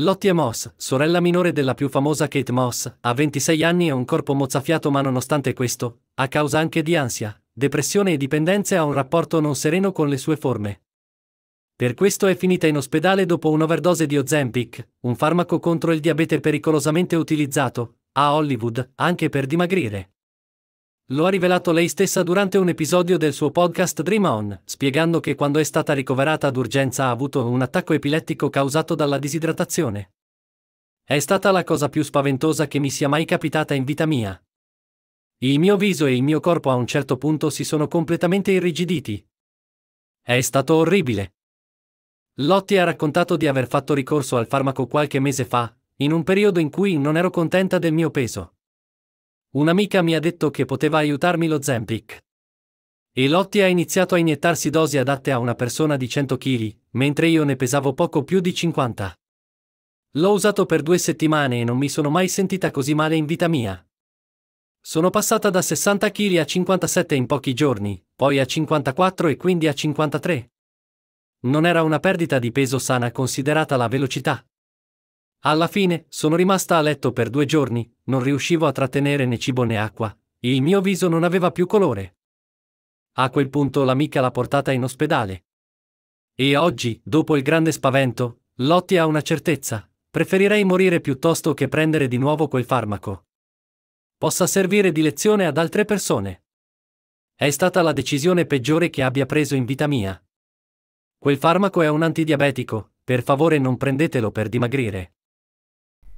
Lottie Moss, sorella minore della più famosa Kate Moss, ha 26 anni e un corpo mozzafiato ma nonostante questo, a causa anche di ansia, depressione e dipendenze ha un rapporto non sereno con le sue forme. Per questo è finita in ospedale dopo un'overdose di Ozempic, un farmaco contro il diabete pericolosamente utilizzato, a Hollywood, anche per dimagrire. Lo ha rivelato lei stessa durante un episodio del suo podcast Dream On, spiegando che quando è stata ricoverata d'urgenza ha avuto un attacco epilettico causato dalla disidratazione. È stata la cosa più spaventosa che mi sia mai capitata in vita mia. Il mio viso e il mio corpo a un certo punto si sono completamente irrigiditi. È stato orribile. Lotti ha raccontato di aver fatto ricorso al farmaco qualche mese fa, in un periodo in cui non ero contenta del mio peso. Un'amica mi ha detto che poteva aiutarmi lo Zempic. E Lotti ha iniziato a iniettarsi dosi adatte a una persona di 100 kg, mentre io ne pesavo poco più di 50. L'ho usato per due settimane e non mi sono mai sentita così male in vita mia. Sono passata da 60 kg a 57 in pochi giorni, poi a 54 e quindi a 53. Non era una perdita di peso sana considerata la velocità. Alla fine sono rimasta a letto per due giorni, non riuscivo a trattenere né cibo né acqua, il mio viso non aveva più colore. A quel punto l'amica l'ha portata in ospedale. E oggi, dopo il grande spavento, Lotti ha una certezza, preferirei morire piuttosto che prendere di nuovo quel farmaco. Possa servire di lezione ad altre persone. È stata la decisione peggiore che abbia preso in vita mia. Quel farmaco è un antidiabetico, per favore non prendetelo per dimagrire.